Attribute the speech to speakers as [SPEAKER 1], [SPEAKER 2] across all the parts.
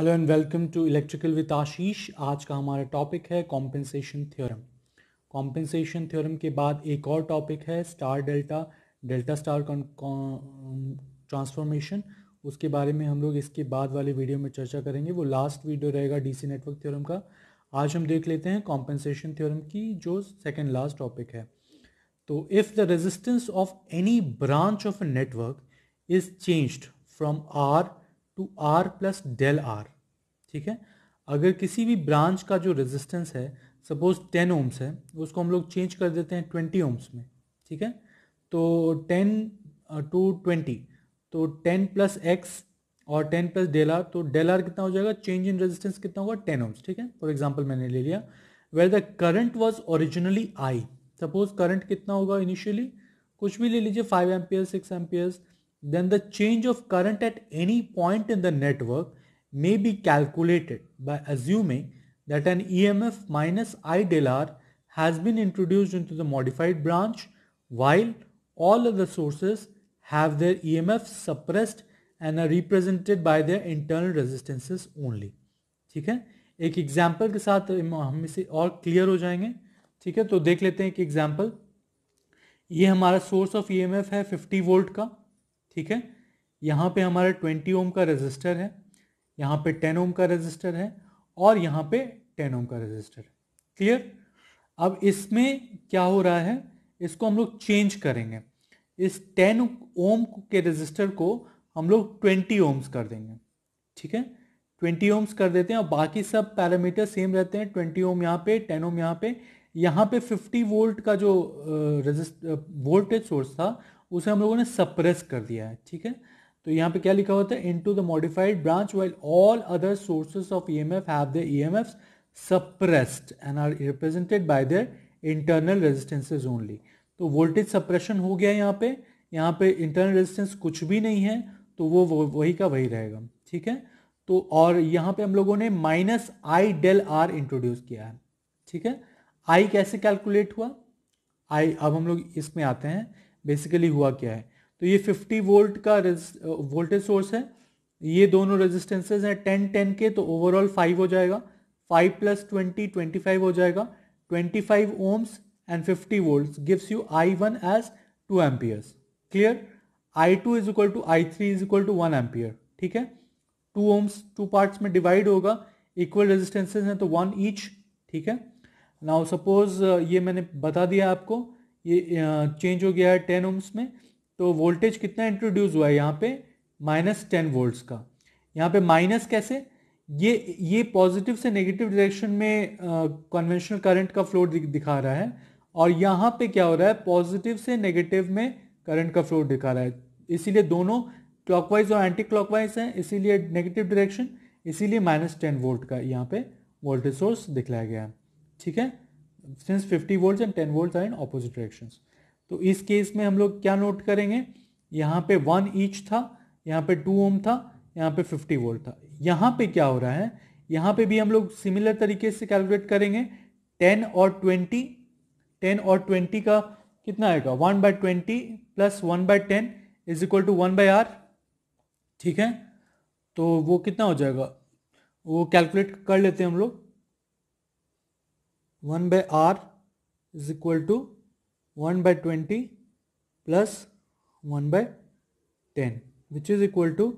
[SPEAKER 1] Hello and welcome to electrical with Ashish आज का हमारा टॉपिक है कॉम्पेंसेशन थ्योरम कॉम्पेंसेशन थ्योरम के बाद एक और टॉपिक है star delta delta star transformation उसके बारे में हम लोग इसके बाद वाले वीडियो में चर्चा करेंगे वो लास्ट वीडियो रहेगा डीसी नेटवर्क थ्योरम का आज हम देख लेते हैं कॉम्पेंसेशन थ्योरम की जो सेकेंड लास्ट टॉपिक है तो if the resistance of any branch of a network is changed from R to R plus del R ठीक है अगर किसी भी ब्रांच का जो रेजिस्टेंस है सपोज टेन ओम्स है उसको हम लोग चेंज कर देते हैं ट्वेंटी ओम्स में ठीक है तो टेन टू ट्वेंटी तो टेन प्लस एक्स और टेन प्लस डेल आर तो डेल आर कितना हो जाएगा चेंज इन रेजिस्टेंस कितना होगा टेन ओम्स ठीक है फॉर एग्जाम्पल मैंने ले लिया where the current was originally I suppose current कितना होगा इनिशियली कुछ भी ले लीजिए five ampere six amperes then the change of current at any point in the network may be calculated by assuming that an EMF minus R has been introduced into the modified branch while all other sources have their EMF suppressed and are represented by their internal resistances only. ठीक है एक example के साथ हम इसे और clear हो जाएंगे ठीक है तो देख लेते हैं एक एग्जाम्पल ये हमारा सोर्स ऑफ ईएमएफ है 50 वोल्ट का ठीक है यहाँ पे हमारा 20 ओम का रेजिस्टर है यहाँ पे 10 ओम का रेजिस्टर है और यहाँ पे 10 ओम का रेजिस्टर है क्लियर अब इसमें क्या हो रहा है इसको हम लोग चेंज करेंगे इस 10 ओम के रेजिस्टर को हम लोग 20 ओम्स कर देंगे ठीक है 20 ओम्स कर देते हैं और बाकी सब पैरामीटर सेम रहते हैं 20 ओम यहाँ पे 10 ओम यहाँ पे यहाँ पे 50 वोल्ट का जो रेजिस्ट वोल्टेज सोर्स था उसे हम लोगों ने सप्रेस कर दिया है ठीक है तो यहाँ पे क्या लिखा होता है into the modified branch while all other sources of EMF have the EMFs suppressed and are represented by their internal resistances only तो वोल्टेज सप्रेशन हो गया यहाँ पे यहाँ पे इंटरनल रेजिस्टेंस कुछ भी नहीं है तो वो वही का वही रहेगा ठीक है तो और यहाँ पे हम लोगों ने minus I del R introduce किया है ठीक है आई कैसे कैलकुलेट हुआ आई अब हम लोग इसमें आते हैं बेसिकली हुआ क्या है तो ये 50 वोल्ट का वोल्टेज सोर्स है ये दोनों रेजिस्टेंसेज हैं 10 10 के तो ओवरऑल 5 हो जाएगा 5 प्लस 20 25 हो जाएगा 25 ohms and fifty volt gives you I one as two amperes clear I two is equal to I three is equal to one ampere ठीक है टू ओम्स टू पार्ट्स में डिवाइड होगा equal resistances हैं तो one each ठीक है now suppose ये मैंने बता दिया आपको ये चेंज हो गया है टेन ओम्स में तो वोल्टेज कितना इंट्रोड्यूस हुआ है यहाँ पे माइनस टेन वोल्ट्स का यहाँ पे माइनस कैसे ये ये पॉजिटिव से नेगेटिव डायरेक्शन में कन्वेंशनल करंट का फ्लो दिखा रहा है और यहाँ पे क्या हो रहा है पॉजिटिव से नेगेटिव में करंट का फ्लो दिखा रहा है इसीलिए दोनों क्लॉकवाइज और एंटी क्लॉकवाइज हैं इसीलिए नेगेटिव डायरेक्शन इसीलिए माइनस टेन वोल्ट का यहाँ पे वोल्टेज सोर्स दिखलाया गया है ठीक है since 50 volts and 10 volts are in opposite directions तो इस केस में हम लोग क्या नोट करेंगे यहाँ पे वन ईच था यहाँ पे टू ओम था यहाँ पे 50 वोल्ट था यहाँ पे क्या हो रहा है यहाँ पे भी हम लोग सिमिलर तरीके से कैलकुलेट करेंगे 10 और 20 10 और 20 का कितना आएगा 1 by twenty plus one by ten is equal to one by R ठीक है तो वो कितना हो जाएगा वो कैलकुलेट कर लेते हैं हम लोग one by R is equal to one by twenty plus one by ten which is equal to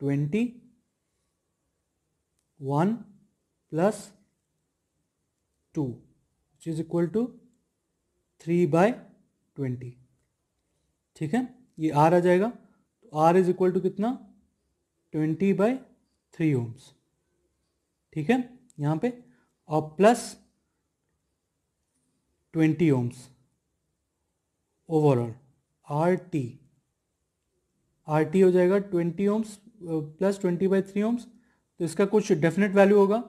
[SPEAKER 1] twenty one plus two which is equal to three by twenty ठीक है ये आर आ जाएगा तो आर इज इक्वल टू कितना twenty by three ohms ठीक है यहाँ पे और plus 20 ohms overall R T R T हो जाएगा 20 ohms plus 20 by three ohms तो इसका कुछ डेफिनेट वैल्यू होगा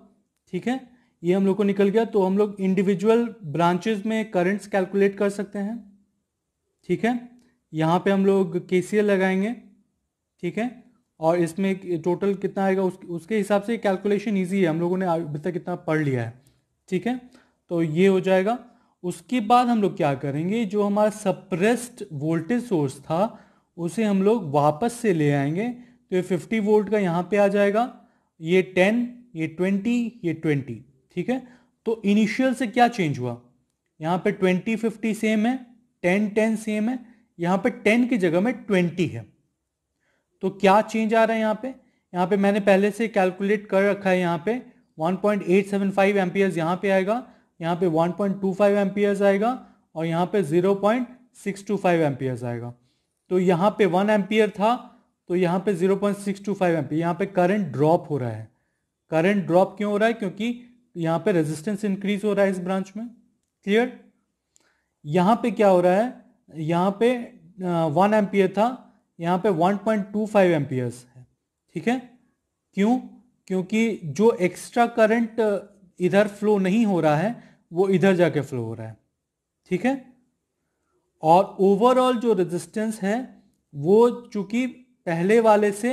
[SPEAKER 1] ठीक है ये हम लोग को निकल गया तो हम लोग इंडिविजुअल ब्रांचेज में करंट्स कैलकुलेट कर सकते हैं ठीक है यहाँ पे हम लोग के लगाएंगे ठीक है और इसमें टोटल कितना आएगा उस, उसके हिसाब से कैलकुलेशन ईजी है हम लोगों ने अभी तक इतना पढ़ लिया है ठीक है तो ये हो जाएगा उसके बाद हम लोग क्या करेंगे जो हमारा सप्रेस्ड वोल्टेज सोर्स था उसे हम लोग वापस से ले आएंगे तो ये फिफ्टी वोल्ट का यहाँ पे आ जाएगा ये टेन ये ट्वेंटी ये ट्वेंटी ठीक है तो इनिशियल से क्या चेंज हुआ यहाँ पे ट्वेंटी फिफ्टी सेम है टेन टेन सेम है यहाँ पे टेन की जगह में ट्वेंटी है तो क्या चेंज आ रहा है यहाँ पे यहाँ पे मैंने पहले से कैलकुलेट कर रखा है यहाँ पे 1.875 point eight seven five amperes यहाँ पे आएगा यहाँ पे 1.25 पॉइंट एम्पियर्स आएगा और यहाँ पे 0.625 पॉइंट एम्पियर्स आएगा तो यहाँ पे 1 एम्पियर था तो यहाँ पे 0.625 point six two five ampere यहाँ पे करंट ड्रॉप हो रहा है करंट ड्रॉप क्यों हो रहा है क्योंकि यहाँ पे रेजिस्टेंस इंक्रीज हो रहा है इस ब्रांच में क्लियर यहाँ पे क्या हो रहा है यहाँ पे वन uh, एम्पियर था यहाँ पे 1.25 पॉइंट है ठीक है क्यों क्योंकि जो एक्स्ट्रा करंट uh, इधर फ्लो नहीं हो रहा है वो इधर जाके फ्लो हो रहा है ठीक है और ओवरऑल जो रेजिस्टेंस है वो चूंकि पहले वाले से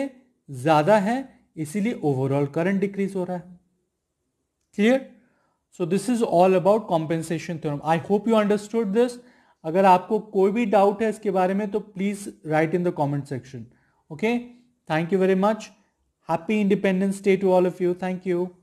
[SPEAKER 1] ज़्यादा है इसीलिए ओवरऑल करंट डिक्रीज हो रहा है clear so this is all about compensation theorem I hope you understood this अगर आपको कोई भी डाउट है इसके बारे में तो please write in the comment section okay thank you very much happy Independence Day to all of you thank you